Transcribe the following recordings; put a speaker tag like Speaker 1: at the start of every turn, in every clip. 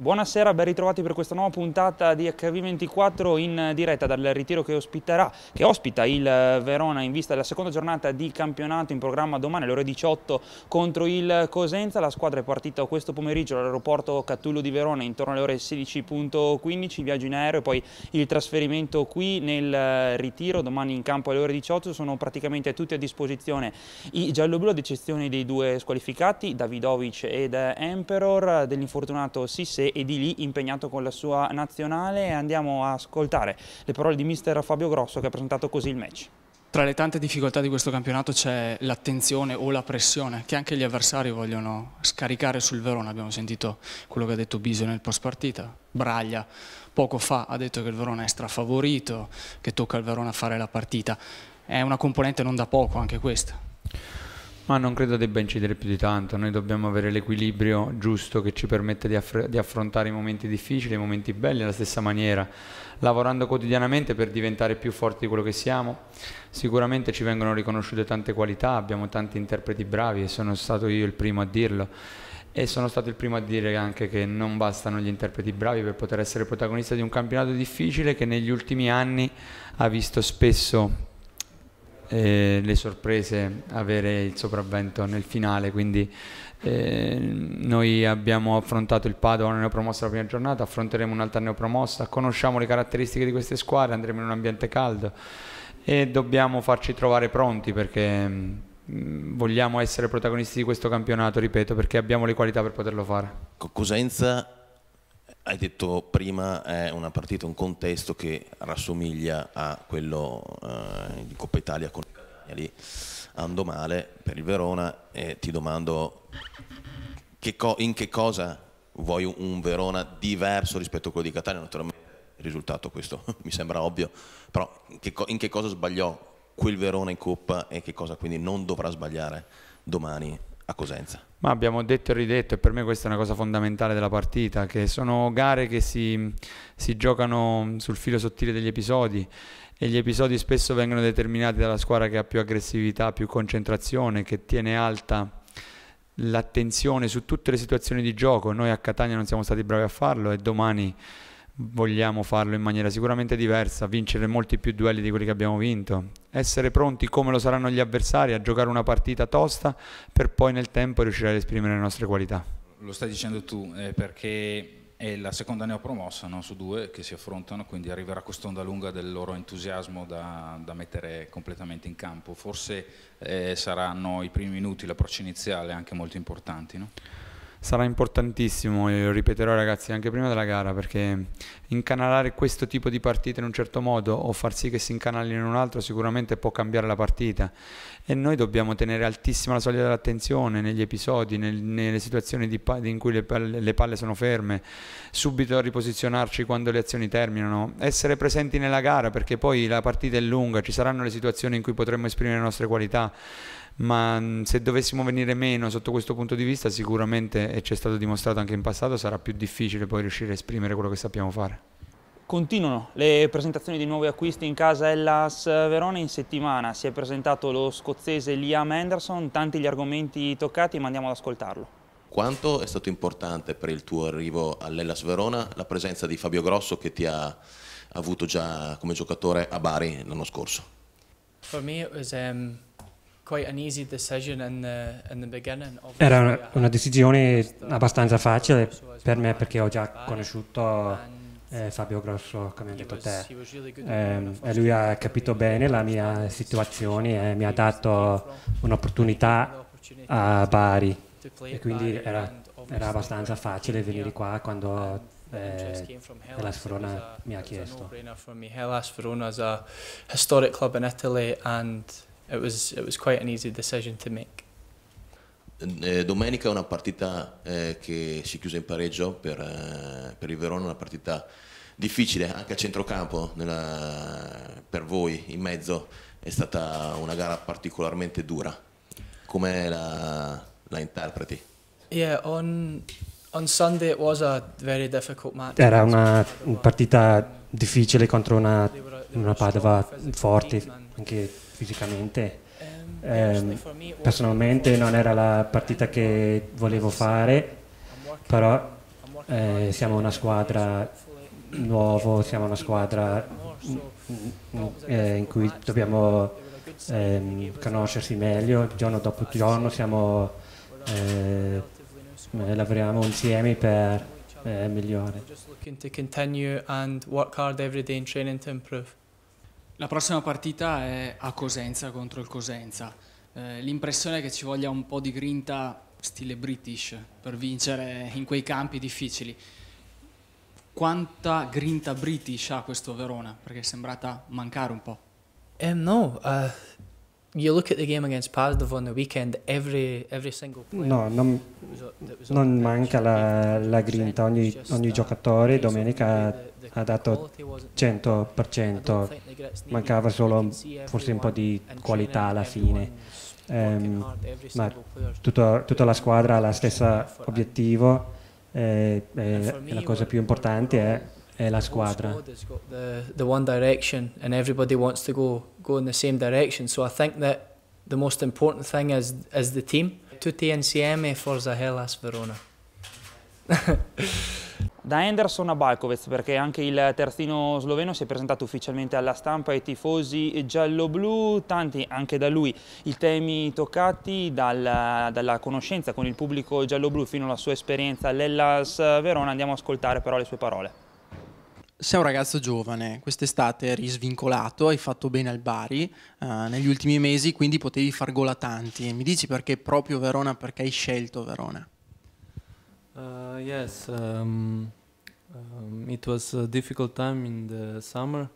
Speaker 1: Buonasera, ben ritrovati per questa nuova puntata di HV24 in diretta dal ritiro che, ospiterà, che ospita il eh, Verona in vista della seconda giornata di campionato in programma domani alle ore 18 contro il Cosenza. La squadra è partita questo pomeriggio all'aeroporto Cattullo di Verona intorno alle ore 16.15, viaggio in aereo e poi il trasferimento qui nel eh, ritiro, domani in campo alle ore 18. Sono praticamente tutti a disposizione i gialloblu ad eccezione dei due squalificati, Davidovic ed eh, Emperor, dell'infortunato Sisse e, di lì impegnato con la sua nazionale. e Andiamo a ascoltare le parole di mister Fabio Grosso che ha presentato così il match.
Speaker 2: Tra le tante difficoltà di questo campionato c'è l'attenzione o la pressione che anche gli avversari vogliono scaricare sul Verona. Abbiamo sentito quello che ha detto Bisio nel post partita. Braglia poco fa ha detto che il Verona è strafavorito, che tocca al Verona fare la partita. È una componente non da poco anche questa.
Speaker 3: Ma non credo debba incidere più di tanto, noi dobbiamo avere l'equilibrio giusto che ci permette di, aff di, affrontare i momenti difficili, i momenti belli alla stessa maniera, lavorando quotidianamente per diventare più forti di quello che siamo. Sicuramente ci vengono riconosciute tante qualità, abbiamo tanti interpreti bravi e sono stato io il primo a dirlo. E sono stato il primo a dire anche che non bastano gli interpreti bravi per poter essere protagonista di un campionato difficile che negli ultimi anni ha visto spesso eh, le sorprese avere il sopravvento nel finale, quindi eh, noi abbiamo affrontato il Padova neopromossa la prima giornata, affronteremo un'altra neopromossa, conosciamo le caratteristiche di queste squadre, andremo in un ambiente caldo e dobbiamo farci trovare pronti perché mh, mm, vogliamo essere protagonisti di questo campionato, ripeto, perché abbiamo le qualità per poterlo fare.
Speaker 4: Cocusenza hai detto prima è una partita, un contesto che rassomiglia a quello eh, di Coppa Italia con Catania lì. Ando male per il Verona e ti domando che in che cosa vuoi un Verona diverso rispetto a quello di Catania? Naturalmente il risultato questo mi sembra ovvio, però in che cosa sbagliò quel Verona in Coppa e che cosa quindi non dovrà sbagliare domani a Cosenza.
Speaker 3: Ma abbiamo detto e ridetto, e per me questa è una cosa fondamentale della partita, che sono gare che si, si giocano sul filo sottile degli episodi e gli episodi spesso vengono determinati dalla squadra che ha più aggressività, più concentrazione, che tiene alta l'attenzione su tutte le situazioni di gioco. Noi a Catania non siamo stati bravi a farlo e domani vogliamo farlo in maniera sicuramente diversa, vincere molti più duelli di quelli che abbiamo vinto, essere pronti come lo saranno gli avversari a giocare una partita tosta per poi nel tempo riuscire ad esprimere le nostre qualità. Lo stai dicendo tu eh,
Speaker 1: perché è la seconda neopromossa no? su due che si affrontano, quindi arriverà quest'onda lunga del loro entusiasmo da, da mettere completamente in campo. Forse eh, saranno i primi minuti, l'approccio iniziale anche molto importanti. No?
Speaker 3: sarà importantissimo e lo ripeterò ragazzi anche prima della gara perché incanalare questo tipo di partita in un certo modo o far sì che si incanalino in un altro sicuramente può cambiare la partita e noi dobbiamo tenere altissima la soglia dell'attenzione negli episodi, nel, nelle situazioni di, in cui le palle, le palle, sono ferme, subito riposizionarci quando le azioni terminano, essere presenti nella gara perché poi la partita è lunga, ci saranno le situazioni in cui potremmo esprimere le nostre qualità ma mm, se dovessimo venire meno sotto questo punto di vista sicuramente, e ci è stato dimostrato anche in passato, sarà più difficile poi riuscire a esprimere quello che sappiamo fare.
Speaker 1: Continuano le presentazioni di nuovi acquisti in casa Ellas Verona in settimana. Si è presentato lo scozzese Liam Anderson, tanti gli argomenti toccati, ma andiamo ad ascoltarlo.
Speaker 4: Quanto è stato importante per il tuo arrivo all'Ellas Verona la presenza di Fabio Grosso che ti ha avuto già come giocatore a Bari l'anno scorso?
Speaker 5: For me it was um,
Speaker 6: era una decisione abbastanza facile per me perché ho già conosciuto eh, Fabio Grosso, come hai detto te. Eh, lui ha capito bene la mia situazione e mi ha dato un'opportunità a Bari e quindi era, era abbastanza facile venire qua quando eh, Hellas Verona mi ha
Speaker 5: chiesto. Hellas Verona è un historic club in Italia. and it was, it was quite an easy decision to make.
Speaker 4: Eh, domenica una partita eh, che si chiuse in pareggio per, eh, per, il Verona, una partita difficile anche a centrocampo nella, per voi in mezzo, è stata una gara particolarmente dura. Come la, la interpreti?
Speaker 5: Yeah, on, on Sunday it was a very difficult match. Era
Speaker 6: una partita difficile contro una, una Padova forte, anche fisicamente. Ehm, eh, ehm, personalmente non era la partita che volevo fare, però eh, siamo una squadra nuova, siamo una squadra eh, in cui dobbiamo ehm, conoscersi meglio giorno dopo giorno, siamo, eh, eh, lavoriamo insieme per eh, migliorare.
Speaker 5: La prossima partita è a Cosenza contro il Cosenza. Eh, l'impressione è che
Speaker 2: ci voglia un po' di grinta stile British per vincere in quei campi difficili. Quanta grinta British ha questo Verona? Perché è sembrata
Speaker 5: mancare un po'. Um, no, uh, you look at the game against Padova on the weekend, every, every single
Speaker 6: player... No, non, non manca la, la grinta, ogni, ogni giocatore domenica ha dato 100%, mancava solo forse un po' di qualità alla fine. Um, ma tutto, tutta la squadra ha lo stesso obiettivo e, eh, e, eh, e, la cosa più importante è, è la squadra.
Speaker 5: The, the one direction and everybody wants to go, go in the same direction so I think that the most important thing is, is the team. Tutti insieme Forza Hellas Verona.
Speaker 1: Da Anderson a Balkovic, perché anche il terzino sloveno si è presentato ufficialmente alla stampa ai tifosi giallo-blu, tanti anche da lui i temi toccati, dalla, dalla conoscenza con il pubblico giallo-blu fino alla sua esperienza all'Ellas Verona, andiamo a ascoltare
Speaker 4: però le sue parole. Sei un ragazzo giovane, quest'estate eri svincolato, hai fatto bene al Bari eh, negli ultimi mesi, quindi potevi far gola tanti. Mi dici perché proprio Verona, perché hai scelto Verona?
Speaker 7: Uh, yes, um, Um, it was a difficult time in the summer.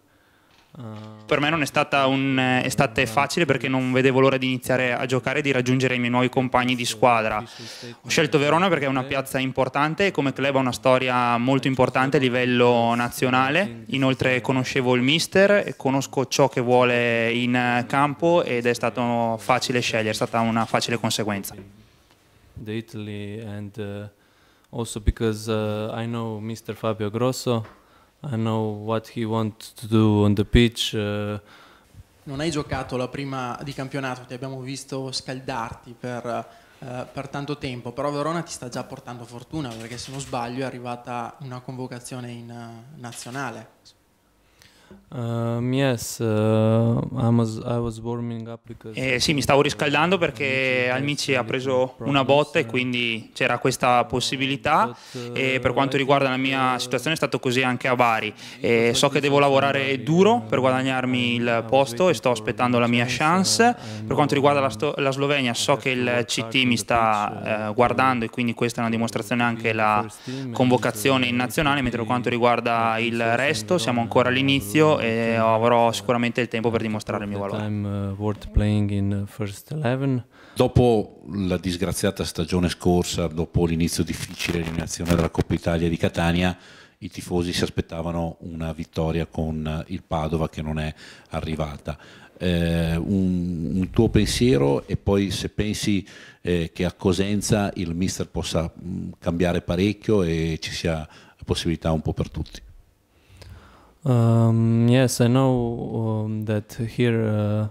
Speaker 7: Uh,
Speaker 1: per me non è stata un'estate esatto. facile perché non vedevo l'ora di iniziare a giocare e di raggiungere i miei nuovi compagni di squadra. Ho scelto Verona perché è una eh. piazza importante e come club ha una storia molto importante a livello nazionale. Inoltre conoscevo il mister e conosco ciò che vuole in campo ed è stato facile scegliere, è stata una facile
Speaker 7: conseguenza. The Italy and, uh also because uh, I know Mr. Fabio Grosso, I know what he wants to do on the pitch. Uh,
Speaker 4: non hai giocato la prima di campionato, ti abbiamo visto scaldarti per, eh, per, tanto tempo, però Verona ti sta già portando fortuna perché se non sbaglio è arrivata una convocazione in uh, nazionale.
Speaker 7: Um, yes, uh, was, because... eh,
Speaker 1: sì, mi stavo riscaldando perché Almici ha preso una botta e quindi c'era questa possibilità e per eh, quanto riguarda la mia eh, situazione è stato così anche a Bari. E so che devo lavorare duro per guadagnarmi il posto e sto aspettando la mia chance. Per quanto riguarda la, Sto- la Slovenia so che il CT mi sta eh, guardando e quindi questa è una dimostrazione anche la convocazione in nazionale, mentre per quanto riguarda il resto siamo ancora all'inizio studio e avrò
Speaker 7: sicuramente il tempo per dimostrare il mio valore. Uh, uh,
Speaker 8: dopo la disgraziata stagione scorsa, dopo l'inizio difficile di della Coppa Italia di Catania, i tifosi si aspettavano una vittoria con uh, il Padova che non è arrivata. Eh, un, un, tuo pensiero e poi se pensi eh, che a Cosenza il mister possa mh, mm, cambiare parecchio e ci sia possibilità un po' per tutti.
Speaker 7: Um, yes, I know um, that here uh,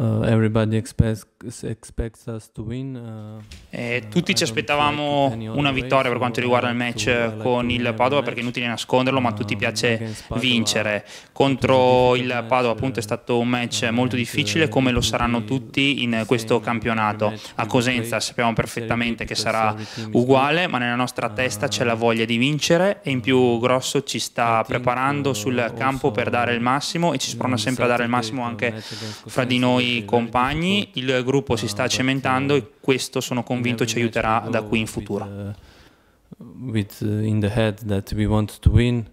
Speaker 7: uh, everybody expects expects us to win, eh, tutti ci aspettavamo
Speaker 1: una vittoria per quanto uh, riguarda il match con il Padova perché è inutile nasconderlo ma a tutti piace vincere contro il Padova appunto è stato un match molto difficile come lo saranno tutti in questo campionato a Cosenza sappiamo perfettamente che sarà uguale ma nella nostra testa c'è la voglia di vincere e in più Grosso ci sta preparando sul campo per dare il massimo e ci sprona sempre a dare il massimo anche
Speaker 6: fra
Speaker 1: di noi compagni il gruppo gruppo si sta cementando e questo sono convinto ci aiuterà da qui in futuro.
Speaker 7: With, uh, with, uh, in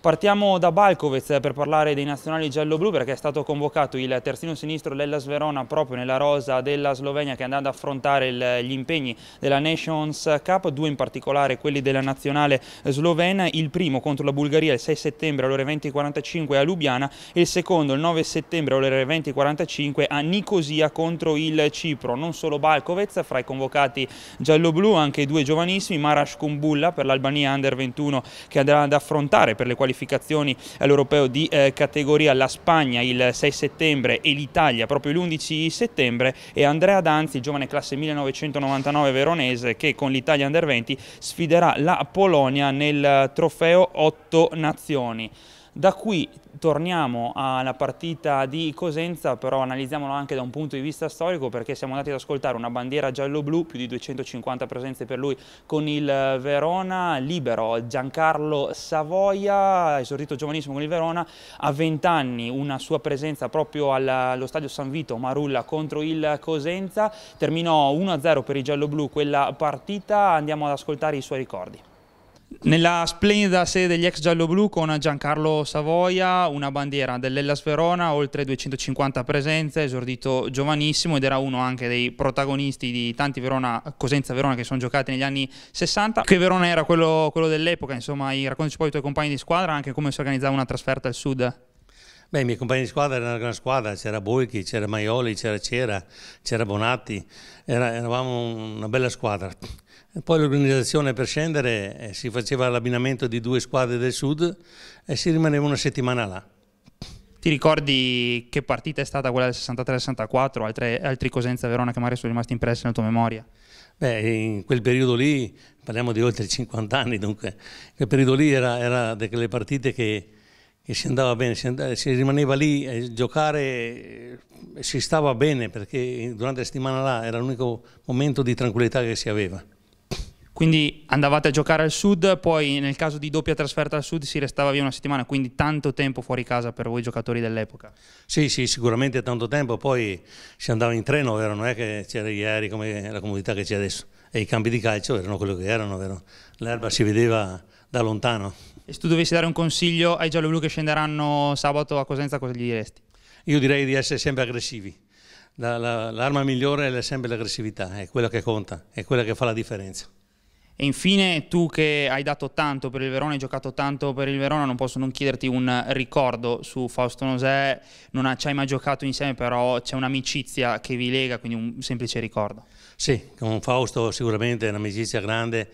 Speaker 1: Partiamo da Balkovec per parlare dei nazionali giallo-blu perché è stato convocato il terzino sinistro della Sverona proprio nella rosa della Slovenia che andrà ad affrontare il, gli impegni della Nations Cup, due in particolare quelli della nazionale slovena, il primo contro la Bulgaria il 6 settembre alle ore 20.45 a Lubiana e il secondo il 9 settembre alle ore 20.45 a Nicosia contro il Cipro. Non solo Balkovec, fra i convocati giallo-blu anche due giovanissimi, Marash Kumbulla per l'Albania Under 21 che andrà ad affrontare per le quali qualificazioni all'Europeo di eh, categoria, la Spagna il 6 settembre e l'Italia proprio l'11 settembre e Andrea Danzi, giovane classe 1999 veronese che con l'Italia Under 20 sfiderà la Polonia nel eh, trofeo 8 nazioni. Da qui torniamo alla partita di Cosenza, però analizziamola anche da un punto di vista storico perché siamo andati ad ascoltare una bandiera giallo-blu, più di 250 presenze per lui con il Verona, libero Giancarlo Savoia, esordito giovanissimo con il Verona, a 20 anni una sua presenza proprio allo stadio San Vito Marulla contro il Cosenza, terminò 1-0 per i giallo-blu quella partita, andiamo ad ascoltare i suoi ricordi. Nella splendida sede degli ex gialloblu con Giancarlo Savoia, una bandiera dell'Ellas Verona, oltre 250 presenze, esordito giovanissimo ed era uno anche dei protagonisti di tanti Verona, Cosenza Verona che sono giocati negli anni 60. Che Verona era quello, quello dell'epoca, insomma, i racconti poi ai tuoi compagni di squadra anche come si organizzava una trasferta al sud.
Speaker 8: Beh, i miei compagni di squadra erano una gran squadra, c'era Boichi, c'era Maioli, c'era Cera, c'era Bonatti, Era, eravamo una bella squadra. E poi l'organizzazione per scendere eh, si faceva l'abbinamento di due squadre del sud e si rimaneva una settimana là. Ti
Speaker 1: ricordi che partita è stata quella del 63-64, altre, altri Cosenza-Verona che magari sono rimasti impressi nella tua memoria?
Speaker 8: Beh, in quel periodo lì, parliamo di oltre 50 anni dunque, quel periodo lì era, era delle partite che e si andava bene, si, andava, si rimaneva lì a giocare, eh, si stava bene perché durante la settimana là era l'unico momento di tranquillità che si aveva. Quindi andavate a giocare al sud, poi
Speaker 1: nel caso di doppia trasferta al sud si restava via una settimana, quindi tanto tempo fuori casa per voi giocatori dell'epoca.
Speaker 8: Sì, sì, sicuramente tanto tempo, poi si andava in treno, vero? Non è che c'era ieri come la comodità che c'è adesso. E i campi di calcio erano quello che erano, vero? L'erba si vedeva da lontano.
Speaker 1: E se tu dovessi dare un consiglio ai gialloblu che scenderanno sabato a Cosenza, cosa gli
Speaker 8: diresti? Io direi di essere sempre aggressivi. l'arma migliore è sempre l'aggressività, è quella che conta, è quella che fa la differenza. E infine tu che hai dato
Speaker 1: tanto per il Verona, hai giocato tanto per il Verona, non posso non chiederti un ricordo su Fausto Nosè, non ci hai mai giocato insieme però c'è un'amicizia che vi lega, quindi un semplice ricordo.
Speaker 8: Sì, con Fausto sicuramente è un'amicizia grande,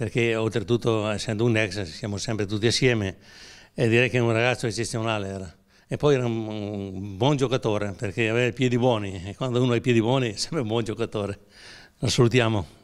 Speaker 8: perché oltretutto essendo un ex siamo sempre tutti assieme e direi che un ragazzo eccezionale era. E poi era un buon giocatore perché aveva i piedi buoni e quando uno ha i piedi buoni è sempre un buon giocatore. Lo salutiamo.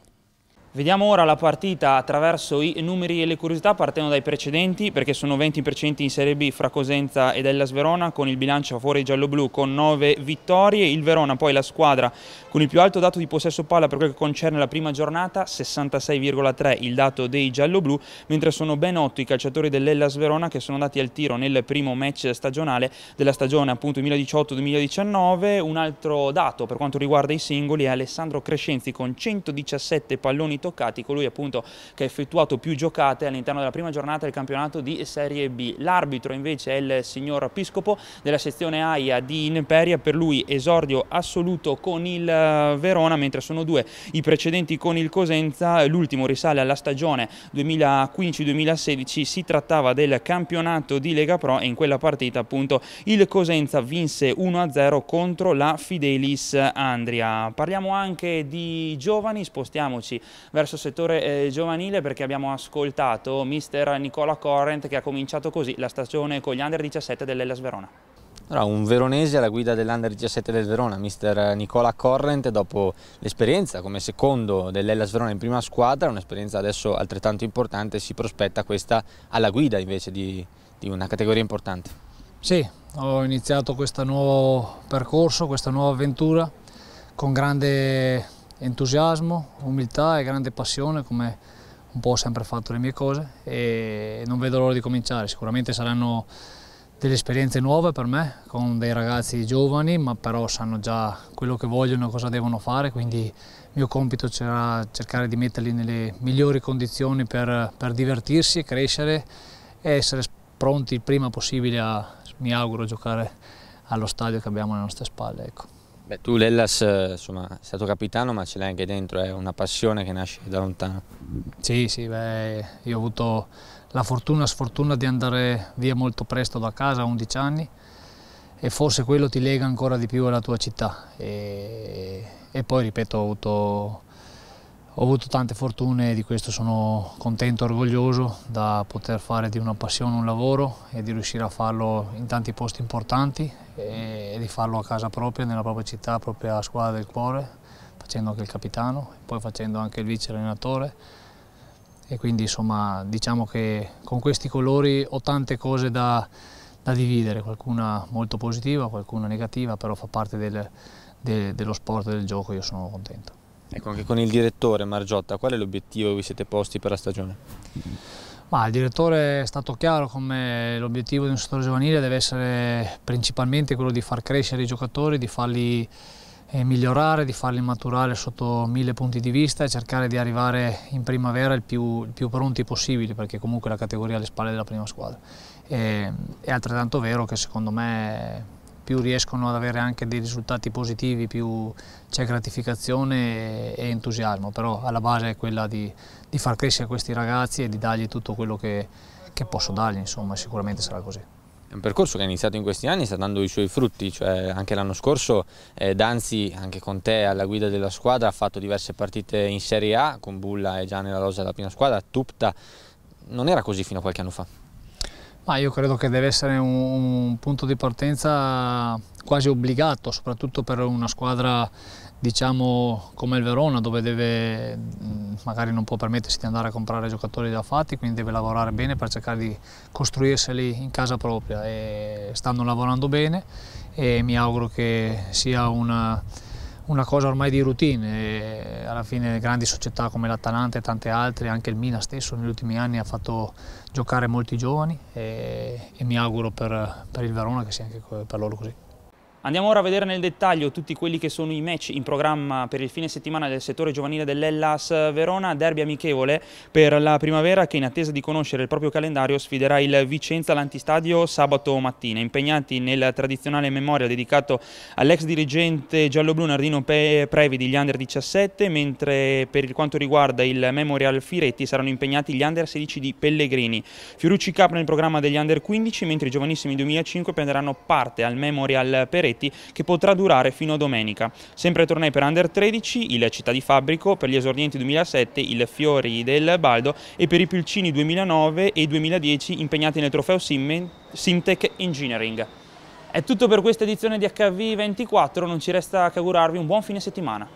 Speaker 8: Vediamo ora la partita attraverso i numeri e le
Speaker 1: curiosità partendo dai precedenti perché sono 20 precedenti in Serie B fra Cosenza ed Ellas Verona con il bilancio a favore giallo-blu con 9 vittorie, il Verona poi la squadra con il più alto dato di possesso palla per quello che concerne la prima giornata 66,3 il dato dei giallo-blu mentre sono ben 8 i calciatori dell'Ellas Verona che sono andati al tiro nel primo match stagionale della stagione appunto 2018-2019, un altro dato per quanto riguarda i singoli è Alessandro Crescenzi con 117 palloni toccati, colui appunto che ha effettuato più giocate all'interno della prima giornata del campionato di Serie B. L'arbitro invece è il signor Piscopo della sezione AIA di Imperia, per lui esordio assoluto con il eh, Verona, mentre sono due i precedenti con il Cosenza, l'ultimo risale alla stagione 2015-2016, si trattava del campionato di Lega Pro e in quella partita appunto il Cosenza vinse 1-0 contro la Fidelis Andria. Parliamo anche di giovani, spostiamoci verso il settore eh, giovanile perché abbiamo ascoltato mister Nicola Corrent che ha cominciato così la stagione con gli under 17 dell'Ellas Verona.
Speaker 9: Allora, un veronese alla guida dell'Under 17 del Verona, mister Nicola Corrent, dopo l'esperienza come secondo dell'Ellas Verona in prima squadra, un'esperienza adesso altrettanto importante, si prospetta questa alla guida invece di, di una categoria importante. Sì,
Speaker 2: ho iniziato questo nuovo percorso, questa nuova avventura con grande entusiasmo, umiltà e grande passione come un po' ho sempre fatto le mie cose e non vedo l'ora di cominciare, sicuramente saranno delle esperienze nuove per me con dei ragazzi giovani ma però sanno già quello che vogliono e cosa devono fare quindi il mio compito sarà cercare di metterli nelle migliori condizioni per, per divertirsi, crescere e essere pronti il prima possibile a, mi auguro, giocare allo stadio che abbiamo alle nostre spalle. Ecco.
Speaker 9: Beh, tu Lellas insomma, sei stato capitano ma ce l'hai anche dentro, è una passione che nasce da lontano.
Speaker 2: Sì, sì, beh, io ho avuto la fortuna sfortuna di andare via molto presto da casa a 11 anni e forse quello ti lega ancora di più alla tua città e, e poi ripeto ho avuto ho avuto tante fortune e di questo sono contento e orgoglioso da poter fare di una passione un lavoro e di riuscire a farlo in tanti posti importanti e di farlo a casa propria, nella propria città, la propria squadra del cuore, facendo anche il capitano e poi facendo anche il vice allenatore. E quindi insomma diciamo che con questi colori ho tante cose da, da dividere, qualcuna molto positiva, qualcuna negativa, però fa parte del, de, dello sport e del gioco, io sono contento.
Speaker 9: Ecco, anche con il direttore Margiotta, qual è l'obiettivo che vi siete posti per la stagione?
Speaker 2: Ma il direttore è stato chiaro come l'obiettivo di un settore giovanile deve essere principalmente quello di far crescere i giocatori, di farli eh, migliorare, di farli maturare sotto mille punti di vista e cercare di arrivare in primavera il più, il più pronti possibile perché comunque la categoria è alle spalle della prima squadra. E, ehm, è altrettanto vero che secondo me più riescono ad avere anche dei risultati positivi, più c'è gratificazione e entusiasmo, però alla base è quella di, di far crescere questi ragazzi e di dargli tutto quello che, che posso dargli, insomma sicuramente sarà così. È
Speaker 9: un percorso che è iniziato in questi anni e sta dando i suoi frutti, cioè anche l'anno scorso eh, Danzi, anche con te alla guida della squadra, ha fatto diverse partite in Serie A con Bulla e Gianni La Rosa della prima squadra, Tupta, non era così fino a qualche anno fa?
Speaker 2: Ma io credo che deve essere un, un punto di partenza quasi obbligato, soprattutto per una squadra diciamo come il Verona dove deve, magari non può permettersi di andare a comprare giocatori già fatti quindi deve lavorare bene per cercare di costruirseli in casa propria e stanno lavorando bene e mi auguro che sia una, una cosa ormai di routine. alla fine grandi società come l'Atalanta e tante altre, anche il Mina stesso negli ultimi anni ha fatto giocare molti giovani
Speaker 1: e,
Speaker 2: e mi auguro per, per il Verona che sia anche per loro
Speaker 7: così.
Speaker 1: Andiamo ora a vedere nel dettaglio tutti quelli che sono i match in programma per il fine settimana del settore giovanile dell'Ellas Verona, derby amichevole per la primavera che in attesa di conoscere il proprio calendario sfiderà il Vicenza all'antistadio sabato mattina. Impegnati nel tradizionale memoria dedicato all'ex dirigente giallo-blu Nardino Previ degli under 17, mentre per quanto riguarda il Memorial Firetti saranno impegnati gli under 16 di Pellegrini. Fiorucci Cup nel programma degli under 15, mentre i giovanissimi 2005 prenderanno parte al Memorial Peretti Caretti che potrà durare fino a domenica. Sempre tornei per Under 13, il Città di Fabbrico, per gli esordienti 2007 il Fiori del Baldo e per i Pulcini 2009 e 2010 impegnati nel trofeo Sim Simtech Engineering. È tutto per questa edizione di HV24, non ci resta che augurarvi un buon fine settimana.